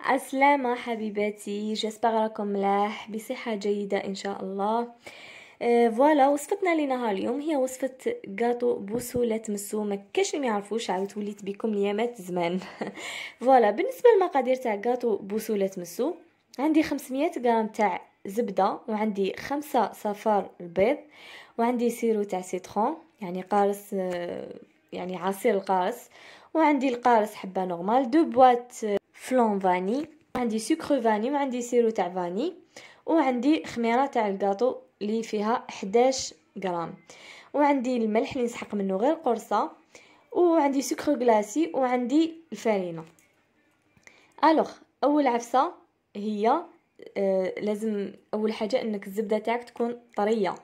عسلامة حبيباتي جيسبر راكم ملاح بصحة جيدة إن شاء الله فوالا euh, آه وصفتنا لنهار اليوم هي وصفة بوسو لا مسو ما كاش اللي ما يعرفوش عاود وليت بكم ليامات زمان فوالا بالنسبة للمقادير تاع بوسو لا مسو عندي 500 غرام تاع زبدة وعندي خمسة صفار البيض وعندي سيرو تاع سيترون يعني قارص آه، يعني عصير القارص وعندي القارص حبة نورمال دو بوات آه، فلون فاني عندي سكر فاني وعندي سيرو تاع فاني وعندي خميره تاع الكاطو اللي فيها 11 غرام وعندي الملح اللي نسحق منه غير قرصه وعندي سكر غلاسي وعندي الفارينه الوغ اول عفسه هي آه لازم اول حاجه انك الزبده تاعك تكون طريه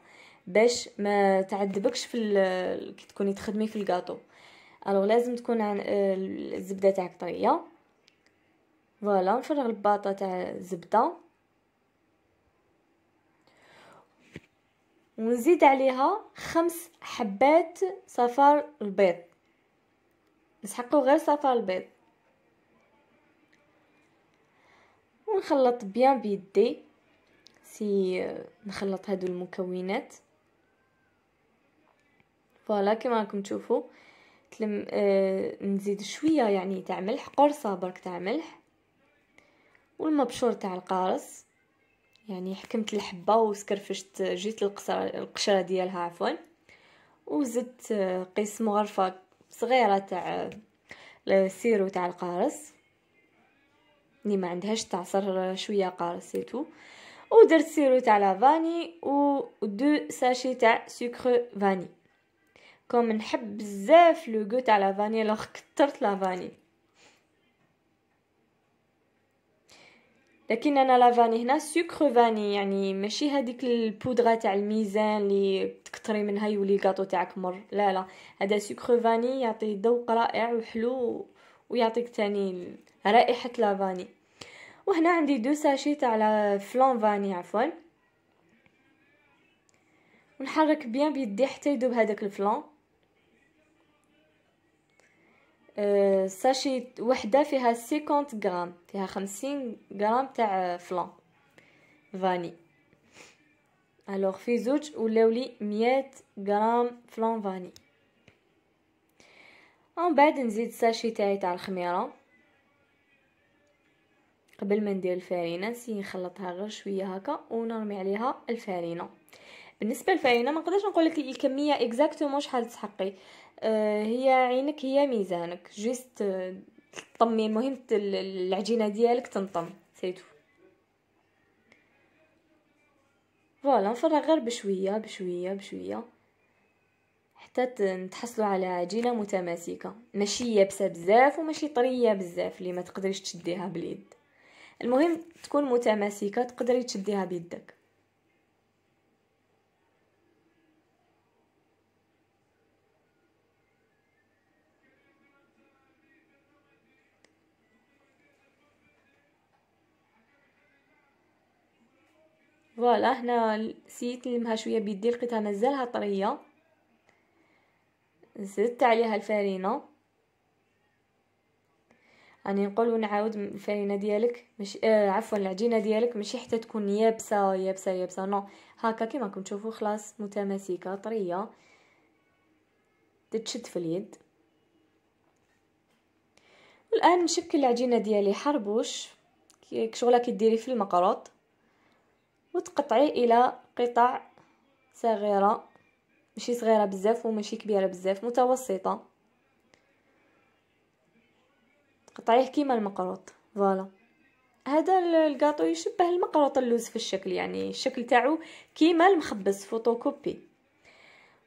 باش ما تعذبكش في كي تكوني تخدمي في الكاطو الوغ لازم تكون عن آه الزبده تاعك طريه فوالا نفرغ الباطه تاع الزبده ونزيد عليها خمس حبات صفار البيض نسحقو غير صفار البيض ونخلط بيان بيدي سي نخلط هادو المكونات فوالا كيما راكم تشوفوا تلم آه نزيد شويه يعني تاع ملح قرصه برك تاع ملح والمبشور تاع القارص يعني حكمت الحبة وسكرفشت جيت القشرة ديالها عفوا وزدت آه، قيس مغرفة صغيرة تاع آه، السيرو تاع القارص اللي ما عندهاش تعصر آه، شوية قارص سيتو ودرت سيرو تاع لافاني و دو ساشي تاع سكر فاني كون نحب بزاف لو غو تاع لافاني لو كثرت لافاني لكن انا لافاني هنا سكر فاني يعني ماشي هذيك البودره تاع الميزان اللي تكتري منها يولي الكاطو تاعك مر لا لا هذا سكر فاني يعطي ذوق رائع وحلو ويعطيك تاني رائحه لافاني وهنا عندي دو ساشي تاع فلان فاني عفوا ونحرك بيان بيدي حتى يذوب هذاك الفلان آه، ساشي وحده فيها 50 غرام فيها 50 غرام تاع فلان فاني الوغ في زوج ولاو لي 100 غرام فلان فاني اون بعد نزيد ساشي تاعي تاع الخميره قبل ما ندير الفارينه نسي نخلطها غير شويه هكا ونرمي عليها الفارينه بالنسبه للفاينه ما نقدرش نقول لك الكميه اكزاكتومون شحال تسحقي آه، هي عينك هي ميزانك جيست آه، طمي المهم العجينه ديالك تنطم سيتو فوالا نفرغ غير بشويه بشويه بشويه حتى تحصلوا على عجينه متماسكه ماشي يابسه بزاف وماشي طريه بزاف اللي ما تقدريش تشديها باليد المهم تكون متماسكه تقدري تشديها بيدك فوالا هنا سيت نلمها شويه بيدي لقيتها مازالها طريه زدت عليها الفارينه راني يعني نقول ونعاود الفرينه ديالك مش آه عفوا العجينه ديالك ماشي حتى تكون يابسه يابسه يابسه نو هكا كيما راكم تشوفوا خلاص متماسكه طريه تتشد في اليد والان نشكل العجينه ديالي حربوش كي شغله كديري في المقرط وتقطعي الى قطع صغيره ماشي صغيره بزاف وماشي كبيره بزاف متوسطه تقطعيه كيما المقروط فوالا هذا الكاطو يشبه المقروط اللوز في الشكل يعني الشكل تاعو كيما المخبز فوتوكوبي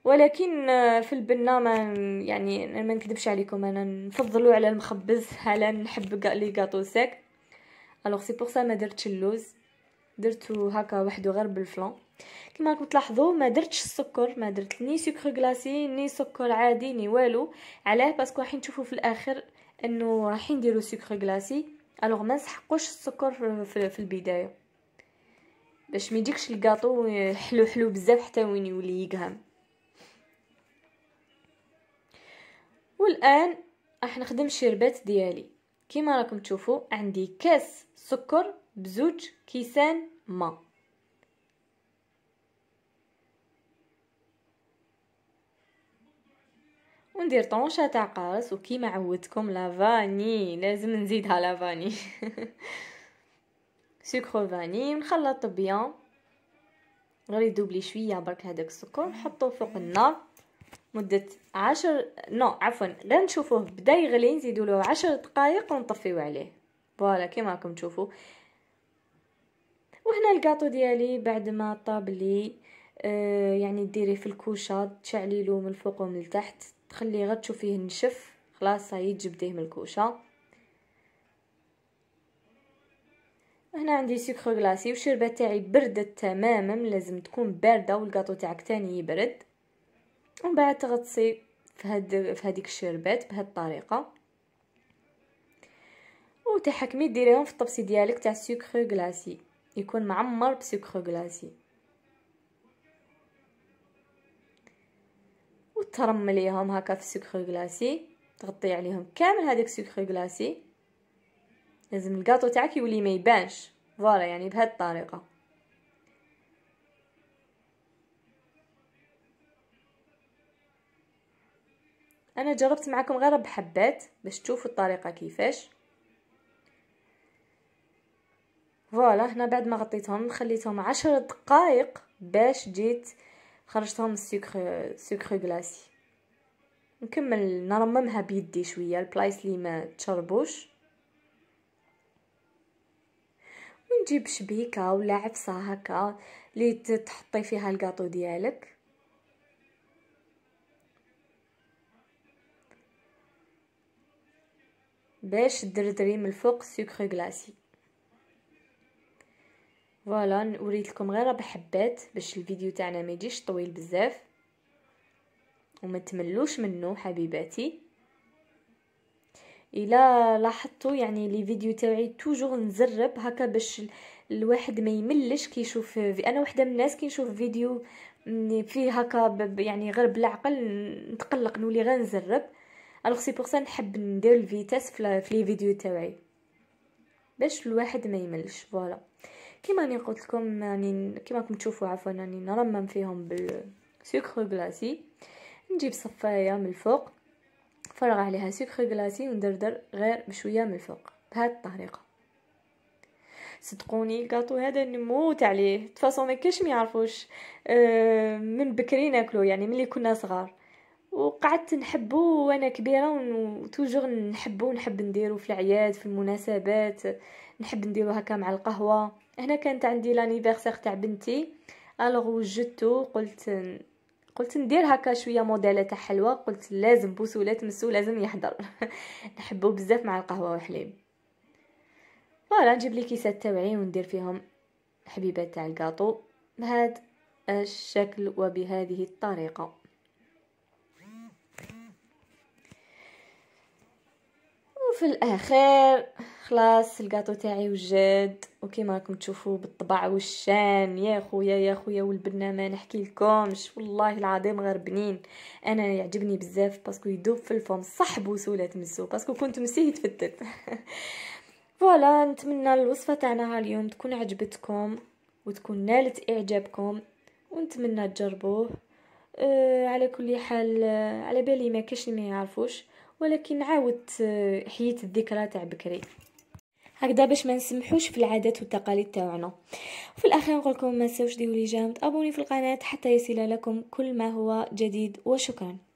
ولكن آه، في البنه ما يعني ما نكذبش عليكم انا نفضلو على المخبز على نحب لي كاطو ساك الوغ سي بور سا ما درتش اللوز درتو هكا وحده غير بالفلون كما راكم تلاحظوا ما درتش السكر ما درت ني سكر غلاسي ني سكر عادي ني والو علاه باسكو راح نشوفوا في الاخر انه راح نديروا سكر غلاسي الوغ ما نسحقوش السكر في, في البدايه باش ما يجيكش الكاطو حلو حلو بزاف حتى وين يولي يقهم والان راح نخدم الشربات ديالي كما راكم تشوفوا عندي كاس سكر بزوج كيسان ما وندير طونشة تاع قارص وكيما عودتكم لافاني لازم نزيدها لافاني سكر فاني نخلط بيان غير يدوبلي شويه برك هذاك السكر نحطوه فوق النار مده عشر نو عفوا لا نشوفوه بدا يغلي نزيدو له عشر دقائق ونطفيو عليه فوالا كيما راكم تشوفوا وهنا الكاطو ديالي بعد ما طاب لي آه، يعني ديري في الكوشه تشعلي له من الفوق ومن التحت تخليه غير تشوفيه نشف خلاص هاي جبديه من الكوشه هنا عندي سكر غلاسي والشربه تاعي بردت تماما لازم تكون بارده والكاطو تاعك تاني يبرد ومن بعد تغطسي في هاد في هذيك الشربات بهاد الطريقه وتحكمي ديريهم في الطبسي ديالك تاع سكر غلاسي يكون معمر بسكر غلاسي وترمليهم هكا في السكر غلاسي تغطي عليهم كامل هذاك السكر غلاسي لازم الكاطو تاعك يولي ما يبانش فوالا يعني بهذه الطريقه انا جربت معكم غير بحبات باش تشوفوا الطريقه كيفاش فوالا هنا بعد ما غطيتهم خليتهم عشر دقائق باش جيت خرجتهم السكر سكر غلاسي نكمل نرممها بيدي شويه البلايس لي ما تشربوش ونجيب شبيكه ولا عفصه هكا اللي تحطي فيها الكاطو ديالك باش دردري من الفوق سكر غلاسي فوالا وريت لكم غير حبات باش الفيديو تاعنا ما يجيش طويل بزاف وما تملوش منه حبيباتي الا لاحظتوا يعني لي فيديو تاعي توجور نزرب هكا باش الواحد ما يملش كي يشوف في انا وحده من الناس كي نشوف فيديو فيه هكا يعني غير بالعقل نتقلق نولي غير نزرب الوغ سي بور نحب ندير الفيتاس في لي فيديو تاعي باش الواحد ما يملش فوالا كيما راني قلت لكم يعني كيما راكم تشوفوا عفوا راني نرمم فيهم بالسكر غلاسي نجيب صفايه من الفوق نفرغ عليها سكر غلاسي وندردر غير بشويه من الفوق بهذه الطريقه صدقوني الكاطو هذا نموت عليه تفاصو ما كاش ما يعرفوش آه، من بكري ناكلو يعني ملي كنا صغار وقعدت نحبو وانا كبيره وتوجور نحبو نحب نديرو في الاعياد في المناسبات نحب نديرو هكا مع القهوه هنا كانت عندي لانيفيرسير تاع بنتي الوغ وجدتو قلت قلت ندير هكا شويه موديله تاع حلوه قلت لازم لا تمسو لازم يحضر نحبو بزاف مع القهوه وحليب فوالا نجيب لي كيسات تاوعي وندير فيهم حبيبات تاع الكاطو بهذا الشكل وبهذه الطريقه وفي الاخير خلاص الكاطو تاعي وجد وكيما راكم تشوفوا بالطبع والشان يا خويا يا خويا والبنه ما نحكي لكمش والله العظيم غير بنين انا يعجبني بزاف باسكو يدوب في الفم صح بوسوله مسو باسكو كنت مسيه يتفتت فوالا نتمنى الوصفه تاعنا اليوم تكون عجبتكم وتكون نالت اعجابكم ونتمنى تجربوه أه على كل حال أه، على بالي ما كاش ما يعرفوش ولكن عاودت آه، حيت الذكرى تاع بكري هكذا باش ما نسمحوش في العادات والتقاليد تاعنا في الاخير نقول لكم ما تنساوش ديروا لي جامد ابوني في القناه حتى يصل لكم كل ما هو جديد وشكرا